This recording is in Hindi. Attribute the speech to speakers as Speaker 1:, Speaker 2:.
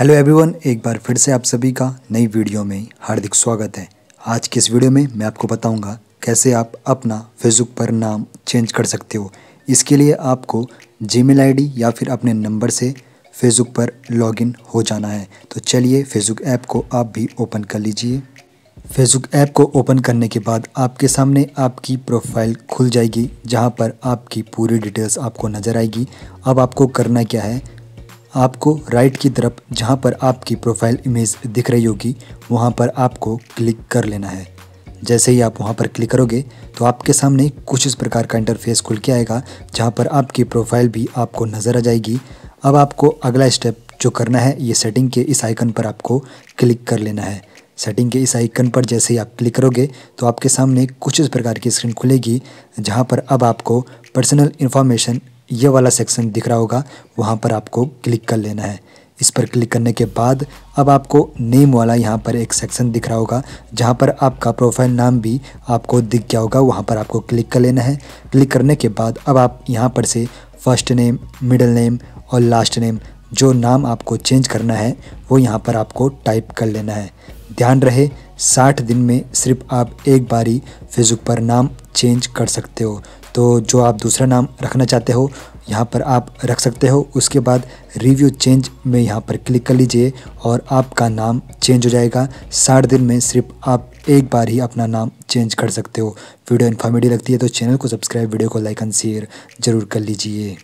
Speaker 1: हेलो एवरीवन एक बार फिर से आप सभी का नई वीडियो में हार्दिक स्वागत है आज के इस वीडियो में मैं आपको बताऊंगा कैसे आप अपना फेसबुक पर नाम चेंज कर सकते हो इसके लिए आपको जीमेल आईडी या फिर अपने नंबर से फेसबुक पर लॉगिन हो जाना है तो चलिए फेसबुक ऐप को आप भी ओपन कर लीजिए फेसबुक ऐप को ओपन करने के बाद आपके सामने आपकी प्रोफाइल खुल जाएगी जहाँ पर आपकी पूरी डिटेल्स आपको नज़र आएगी अब आपको करना क्या है आपको राइट की तरफ जहाँ पर आपकी प्रोफाइल इमेज दिख रही होगी वहाँ पर आपको क्लिक कर लेना है जैसे ही आप वहाँ पर क्लिक करोगे तो आपके सामने कुछ इस प्रकार का इंटरफेस खुल के आएगा जहाँ पर आपकी प्रोफाइल भी आपको नज़र आ जाएगी अब आपको अगला स्टेप जो करना है ये सेटिंग के इस आइकन पर आपको क्लिक कर लेना है सेटिंग के इस आइकन पर जैसे ही आप क्लिक करोगे तो आपके सामने कुछ इस प्रकार की स्क्रीन खुलेगी जहाँ पर अब आपको पर्सनल इन्फॉर्मेशन ये वाला सेक्शन दिख रहा होगा वहाँ पर आपको क्लिक कर लेना है इस पर क्लिक करने के बाद अब आपको नेम वाला यहाँ पर एक सेक्शन दिख रहा होगा जहाँ पर आपका प्रोफाइल नाम भी आपको दिख गया होगा वहाँ पर आपको क्लिक कर लेना है क्लिक करने के बाद अब आप यहाँ पर से फर्स्ट नेम मिडल नेम और लास्ट नेम जो नाम आपको चेंज करना है वो यहाँ पर आपको टाइप कर लेना है ध्यान रहे साठ दिन में सिर्फ आप एक बारी फेसबुक पर नाम चेंज कर सकते हो तो जो आप दूसरा नाम रखना चाहते हो यहाँ पर आप रख सकते हो उसके बाद रिव्यू चेंज में यहाँ पर क्लिक कर लीजिए और आपका नाम चेंज हो जाएगा साठ दिन में सिर्फ आप एक बार ही अपना नाम चेंज कर सकते हो वीडियो इन्फॉर्मेटिव लगती है तो चैनल को सब्सक्राइब वीडियो को लाइक एंड शेयर ज़रूर कर लीजिए